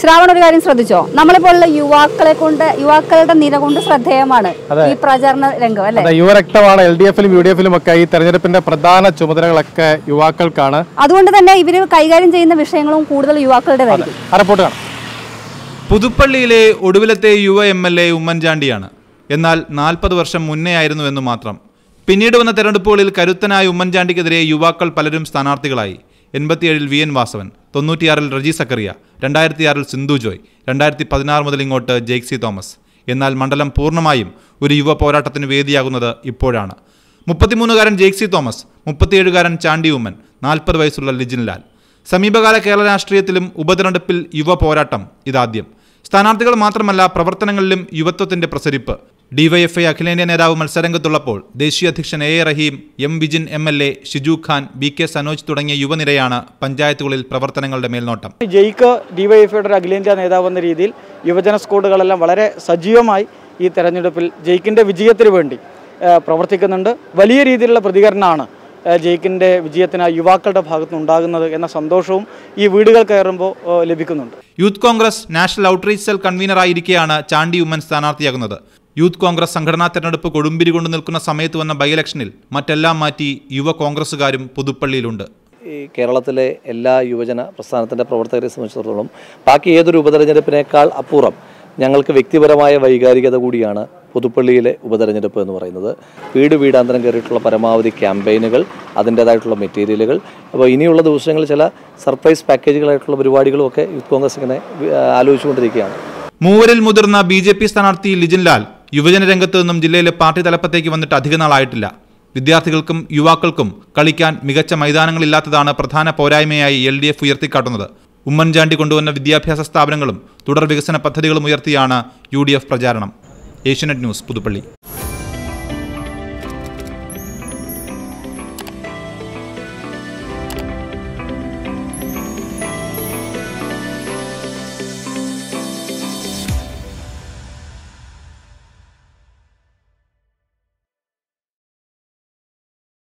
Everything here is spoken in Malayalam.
ശ്രാവണ ഒരു കാര്യം ശ്രദ്ധിച്ചോ നമ്മളിപ്പോൾ യുവാക്കളെ കൊണ്ട് യുവാക്കളുടെ നിര കൊണ്ട് ശ്രദ്ധേയമാണ് ഈ പ്രചാരണ രംഗം അല്ലെ യുവരക്തമാണ് എൽ ഡി എഫിലും യു ഡി എഫിലും ഒക്കെ ഈ തെരഞ്ഞെടുപ്പിന്റെ പ്രധാന ചുമതലകളൊക്കെ യുവാക്കൾക്കാണ് അതുകൊണ്ട് തന്നെ ഇവര് കൈകാര്യം ചെയ്യുന്ന വിഷയങ്ങളും കൂടുതൽ യുവാക്കളുടെ പുതുപ്പള്ളിയിലെ ഒടുവിലത്തെ യുവ എം എൽ എ ഉമ്മൻചാണ്ടിയാണ് എന്നാൽ നാൽപ്പത് വർഷം മുന്നേ ആയിരുന്നു എന്ന് മാത്രം പിന്നീട് വന്ന തെരഞ്ഞെടുപ്പുകളിൽ കരുത്തനായ ഉമ്മൻചാണ്ടിക്കെതിരെ യുവാക്കൾ പലരും സ്ഥാനാർത്ഥികളായി എൺപത്തിയേഴിൽ വി എൻ വാസവൻ തൊണ്ണൂറ്റിയാറിൽ റജി സക്കറിയ രണ്ടായിരത്തിയാറിൽ സിന്ധു ജോയ് രണ്ടായിരത്തി പതിനാറ് മുതൽ ഇങ്ങോട്ട് ജെയ്ക്സി തോമസ് എന്നാൽ മണ്ഡലം പൂർണ്ണമായും ഒരു യുവ പോരാട്ടത്തിന് വേദിയാകുന്നത് ഇപ്പോഴാണ് മുപ്പത്തിമൂന്നുകാരൻ ജെയ്ക്സി തോമസ് മുപ്പത്തിയേഴുകാരൻ ചാണ്ടി ഉമ്മൻ നാൽപ്പത് വയസ്സുള്ള ലിജിൻ ലാൽ സമീപകാല കേരള രാഷ്ട്രീയത്തിലും ഉപതെരഞ്ഞെടുപ്പിൽ യുവ പോരാട്ടം ഇതാദ്യം സ്ഥാനാർത്ഥികൾ മാത്രമല്ല പ്രവർത്തനങ്ങളിലും യുവത്വത്തിന്റെ പ്രസരിപ്പ് ഡിവൈഎഫ്ഐ അഖിലേന്ത്യാ നേതാവ് മത്സരംഗത്തുള്ളപ്പോൾ ദേശീയ അധ്യക്ഷൻ A A Rahim M Vijin M L A Shiju Khan B K Sanoj തുടങ്ങിയ യുവനിരയാണ് പഞ്ചായത്തുകളിൽ പ്രവർത്തനങ്ങളുടെ മേൽനോട്ടം ജയിക്ക് ഡിവൈഎഫ്ഐയുടെ ഒരു അഖിലേന്ത്യാ നേതാവ് എന്ന രീതിയിൽ യുവജന സ്കോഡുകളെല്ലാം വളരെ സജീവമായി ഈ തെരഞ്ഞെടുപ്പിൽ ജയിക്കിൻ്റെ വിജയത്തിന് വേണ്ടി പ്രവർത്തിക്കുന്നുണ്ട് വലിയ രീതിയിലുള്ള പ്രതികരണമാണ് ജയിക്കിൻ്റെ വിജയത്തിന് യുവാക്കളുടെ ഭാഗത്തുനിന്നുണ്ടാകുന്നത് എന്ന സന്തോഷവും ഈ വീടുകൾ കയറുമ്പോൾ ലഭിക്കുന്നുണ്ട് youth Congress national outreach cell കൺവീനറായിരിക്കെയാണ് ചാണ്ടി ഉമ്മൻ സ്ഥാനാർത്ഥിയാകുന്നത് യൂത്ത് കോൺഗ്രസ് സംഘടനാ തെരഞ്ഞെടുപ്പ് കൊടുമ്പിരി കൊണ്ട് നിൽക്കുന്ന സമയത്ത് വന്ന ബൈ ഇലക്ഷനിൽ മറ്റെല്ലാം മാറ്റി യുവ കോൺഗ്രസ്സുകാരും പുതുപ്പള്ളിയിലുണ്ട് ഈ കേരളത്തിലെ എല്ലാ യുവജന പ്രസ്ഥാനത്തിൻ്റെ പ്രവർത്തകരെ സംബന്ധിച്ചിടത്തോളം ബാക്കി ഏതൊരു ഉപതെരഞ്ഞെടുപ്പിനേക്കാൾ അപ്പുറം ഞങ്ങൾക്ക് വ്യക്തിപരമായ വൈകാരികത കൂടിയാണ് പുതുപ്പള്ളിയിലെ ഉപതെരഞ്ഞെടുപ്പ് എന്ന് പറയുന്നത് വീട് വീടാന്തരം കയറിയിട്ടുള്ള പരമാവധി ക്യാമ്പയിനുകൾ അതിൻ്റേതായിട്ടുള്ള മെറ്റീരിയലുകൾ അപ്പോൾ ഇനിയുള്ള ദിവസങ്ങളിൽ ചില സർപ്രൈസ് പാക്കേജുകളായിട്ടുള്ള പരിപാടികളും ഒക്കെ യൂത്ത് കോൺഗ്രസ് ഇങ്ങനെ ആലോചിച്ചുകൊണ്ടിരിക്കുകയാണ് മൂവരിൽ മുതിർന്ന ബി ജെ പി സ്ഥാനാർത്ഥി ലിജിൻലാൽ യുവജന രംഗത്തു നിന്നും ജില്ലയിലെ പാർട്ടി തലപ്പത്തേക്ക് വന്നിട്ട് അധിക നാളായിട്ടില്ല വിദ്യാർത്ഥികൾക്കും യുവാക്കൾക്കും കളിക്കാൻ മികച്ച മൈതാനങ്ങളില്ലാത്തതാണ് പ്രധാന പോരായ്മയായി എൽ ഡി എഫ് ഉയർത്തിക്കാട്ടുന്നത് ഉമ്മൻചാണ്ടി കൊണ്ടുവന്ന വിദ്യാഭ്യാസ സ്ഥാപനങ്ങളും തുടർ വികസന പദ്ധതികളും ഉയർത്തിയാണ് യു ഡി എഫ് പ്രചാരണം ഏഷ്യനെറ്റ് ന്യൂസ് പുതുപ്പള്ളി